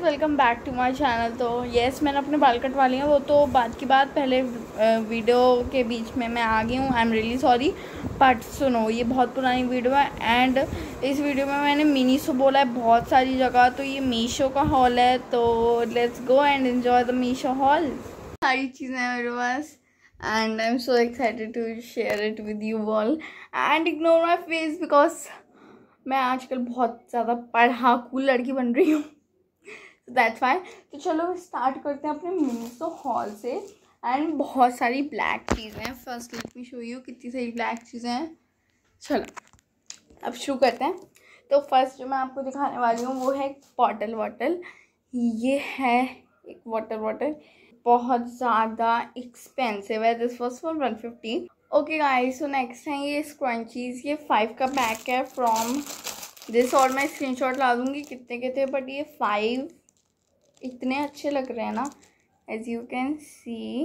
Guys welcome back to my channel तो yes, मैंने अपने बाल कटवा लिए हैं वो तो बात की बात पहले वीडियो के बीच में मैं आ गई हूँ I am really sorry but सुनो ये बहुत पुरानी वीडियो है एंड इस वीडियो में मैंने मिनी सो बोला है बहुत सारी जगह तो ये मीशो का हॉल है तो let's go and enjoy the Meesho hall सारी चीज़ें हैं मेरे पास and I am so excited to share it with you all and ignore my face because मैं आजकल बहुत ज़्यादा पढ़ाकू लड़की बन रही हूँ दैट्स वाई तो चलो स्टार्ट करते हैं अपने मीसो हॉल से एंड बहुत सारी ब्लैक चीज़ें हैं first let me show you कितनी सारी ब्लैक चीज़ें हैं चलो अब शुरू करते हैं तो फर्स्ट जो मैं आपको दिखाने वाली हूँ वो है बॉटल वाटल ये है एक वाटर बॉटल बहुत ज़्यादा एक्सपेंसिव है this was for one fifty okay guys so next है ये स्क्रंचीज़ ये फाइव का पैक है फ्रॉम दिस और मैं स्क्रीनशॉट ला दूँगी कितने के थे बट ये फाइव इतने अच्छे लग रहे हैं ना as you can see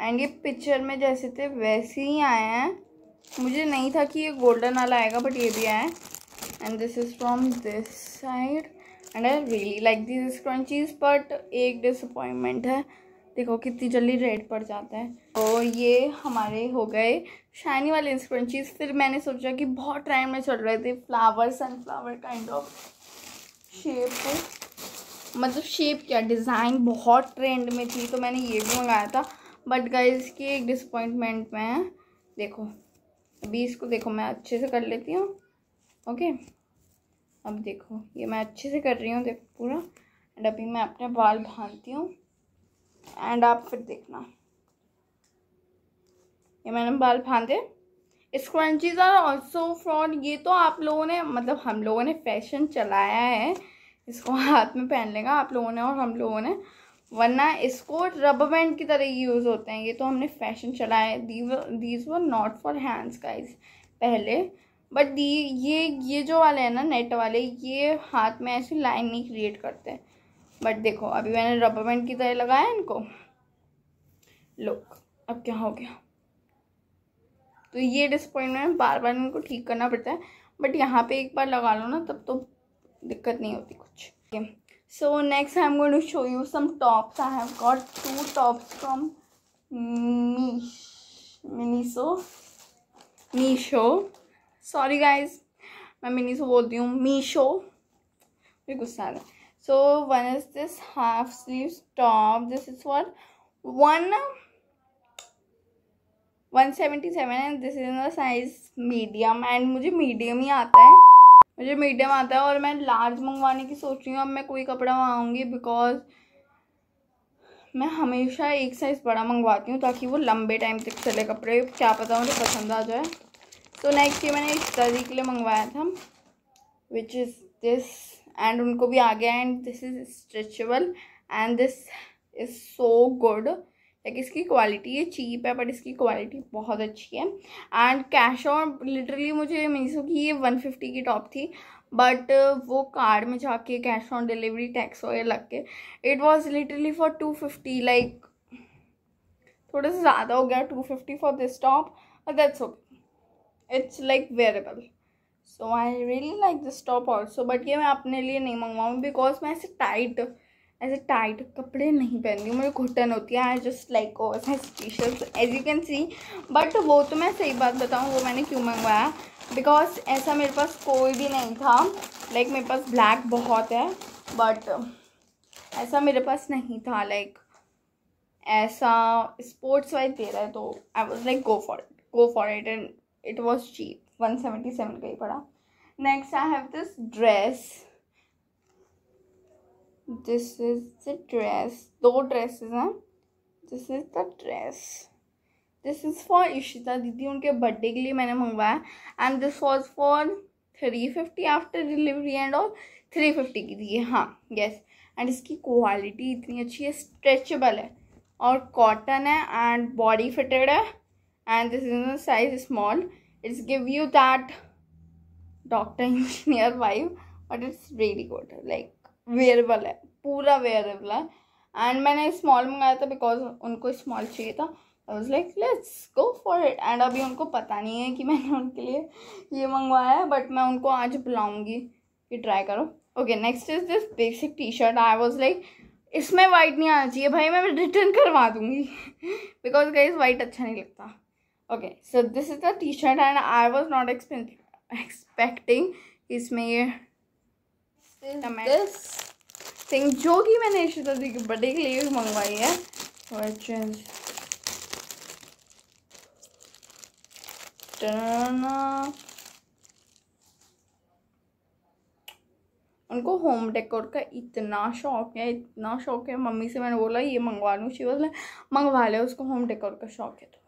and ये पिक्चर में जैसे थे वैसे ही आए हैं मुझे नहीं था कि ये गोल्डन वाला आएगा बट ये भी आया and this is from this side and I really like this scrunchies but एक डिसअपॉइंटमेंट है देखो कितनी जल्दी रेड पड़ जाता है तो ये हमारे हो गए शाइनी वाले स्क्रंचीज फिर मैंने सोचा कि बहुत ट्रेंड में चल रहे थे flower sunflower kind of shape मतलब शेप क्या डिज़ाइन बहुत ट्रेंड में थी तो मैंने ये भी मंगाया था बट गाइज की एक डिसपॉइंटमेंट में है देखो अभी इसको देखो मैं अच्छे से कर लेती हूँ ओके अब देखो ये मैं अच्छे से कर रही हूँ देखो पूरा एंड अभी मैं अपने बाल बांधती हूँ एंड आप फिर देखना ये मैंने बाल फांदे स्क्रंचीज आर ऑल्सो फ्रॉड ये तो आप लोगों ने मतलब हम लोगों ने फैशन चलाया है इसको हाथ में पहन लेगा आप लोगों ने और हम लोगों ने वरना इसको रबर बैंड की तरह यूज़ होते हैं ये तो हमने फैशन चलाया these were not for hands guys पहले बट दी ये ये जो वाले हैं ना नेट वाले ये हाथ में ऐसी लाइन नहीं क्रिएट करते बट देखो अभी मैंने रबर बैंड की तरह लगाया इनको लुक अब क्या हो गया तो ये डिसअपॉइंटमेंट बार बार इनको ठीक करना पड़ता है बट यहाँ पे एक बार लगा लो ना तब तो दिक्कत नहीं होती कुछ okay. so next i'm going to show you some tops i have got two tops from Mish, miniso misho sorry guys मैं मिनीसो बोलती हूँ मीशो मुझे गुस्सा आ रहा है so one is this half sleeve top this is for one one seventy seven and this is in the size medium and मुझे medium ही आता है मुझे मीडियम आता है और मैं लार्ज मंगवाने की सोच रही हूँ अब मैं कोई कपड़ा मंगाऊँगी बिकॉज मैं हमेशा एक साइज़ बड़ा मंगवाती हूँ ताकि वो लंबे टाइम तक चले कपड़े क्या पता मुझे पसंद आ जाए तो नेक्स्ट ये मैंने स्टडी के लिए मंगवाया था विच इज़ दिस एंड उनको भी आ गया and this is stretchable and this is so good like इसकी क्वालिटी ये चीप है बट इसकी क्वालिटी बहुत अच्छी है एंड कैश ऑन लिटरली मुझे मीसो की ये वन फिफ्टी की टॉप थी बट uh, वो कार्ड में जाके कैश ऑन डिलीवरी टैक्स वगैरह लग के it was literally for two fifty like थोड़ा सा ज़्यादा हो गया two fifty for this top that's okay it's like wearable so I really like this top also but ये मैं अपने लिए नहीं मंगवाऊँ बिकॉज मैं ऐसे टाइट ऐसे टाइट कपड़े नहीं पहनती मुझे घुटन होती है I just like T special as you can see but वो तो मैं सही बात बताऊँ वो मैंने क्यों मंगवाया बिकॉज ऐसा मेरे पास कोई भी नहीं था लाइक like, मेरे पास ब्लैक बहुत है बट ऐसा मेरे पास नहीं था लाइक like, ऐसा स्पोर्ट्स वाइज दे रहा है तो I was like go for it go for it and it was cheap one seventy seven का ही पड़ा next I have this dress this is the dress दो ड्रेसेस हैं this is the dress this is for Ishita दीदी उनके birthday के लिए मैंने मंगवाया and this was for three fifty after delivery and और थ्री फिफ्टी की दी है हाँ यस एंड इसकी क्वालिटी इतनी अच्छी है स्ट्रेचबल है और कॉटन है एंड बॉडी फिटेड है and this is size small it's give you that doctor engineer wife but it's very good like wearable है पूरा वेयरेबल है एंड मैंने स्मॉल मंगाया था बिकॉज उनको स्मॉल चाहिए था I was like let's go for it and अभी उनको पता नहीं है कि मैंने उनके लिए ये मंगवाया है बट मैं उनको आज बुलाऊंगी कि ट्राई करो okay next is this basic T shirt I was like इसमें वाइट नहीं आना चाहिए भाई मैं रिटर्न करवा दूंगी बिकॉज गाइज वाइट अच्छा नहीं लगता okay so this is the T shirt and I was not expecting इसमें ये थिंग जो कि मैंने इशिता दी के बर्थडे के लिए मंगवाई है उनको होम डेकोर का इतना शौक है इतना शौक है मम्मी से मैंने बोला ये मंगवा लूँ शिव बोला मंगवा लिया उसको होम डेकोर का शौक है तो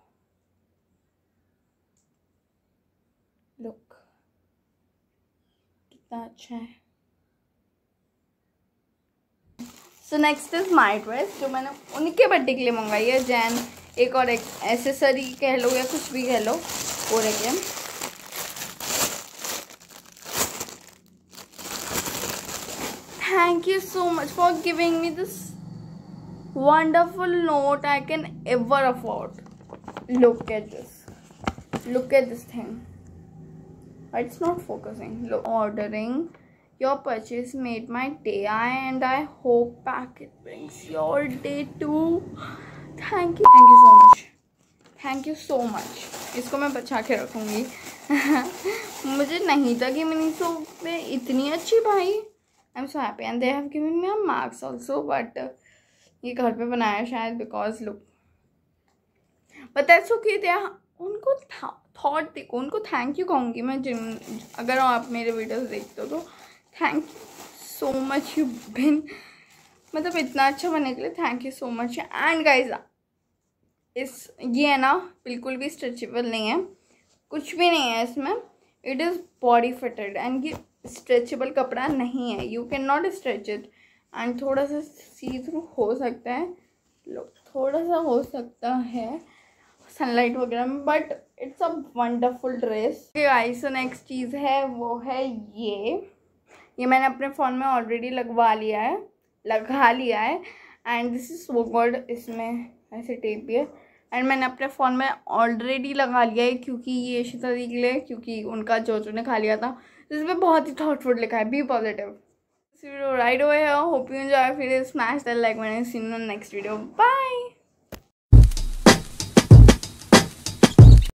लुक कितना अच्छा है so next is my dress जो मैंने उनके बर्थडे के लिए मंगाई है जैन एक और एक एसेसरी कह लो या कुछ भी कह लो वो रखें thank you so much for giving me this wonderful note I can ever afford look at this look at this thing it's not focusing ordering Your purchase made my day and I hope pack it brings your day too. Thank you. Thank you so much. Thank you so much इसको मैं बचा के रखूँगी मुझे नहीं था कि Miniso पे इतनी अच्छी भाई I am so happy and they have given me marks also but ये घर पे बनाया शायद बिकॉज लुक बताए सो कि दे उनको थॉट देखो उनको थैंक यू कहूँगी मैं जिन अगर आप मेरे वीडियोस देखते हो तो थैंक सो मच यू बिन मतलब इतना अच्छा बनने के लिए thank you so much and guys इस ये है ना बिल्कुल भी स्ट्रेचेबल नहीं है कुछ भी नहीं है इसमें it is body fitted and ये स्ट्रेचेबल कपड़ा नहीं है you can not stretch it and थोड़ा सा सी थ्रू हो सकता है थोड़ा सा हो सकता है सनलाइट वगैरह में but it's a wonderful dress I so next चीज़ है वो है ये ये मैंने अपने फ़ोन में ऑलरेडी लगवा लिया है लगा लिया है एंड दिस इज़ वो गोल्ड इसमें ऐसे टेप भी है एंड मैंने अपने फ़ोन में ऑलरेडी लगा लिया है क्योंकि ये इसी तरीके लिए क्योंकि उनका जोजो ने खा लिया था जिसमें बहुत ही थॉटफुल लिखा है बी पॉजिटिव राइट हुए होप यू एंजॉय फिर स्मैश द लाइक मैंने सीन नेक्स्ट वीडियो बाय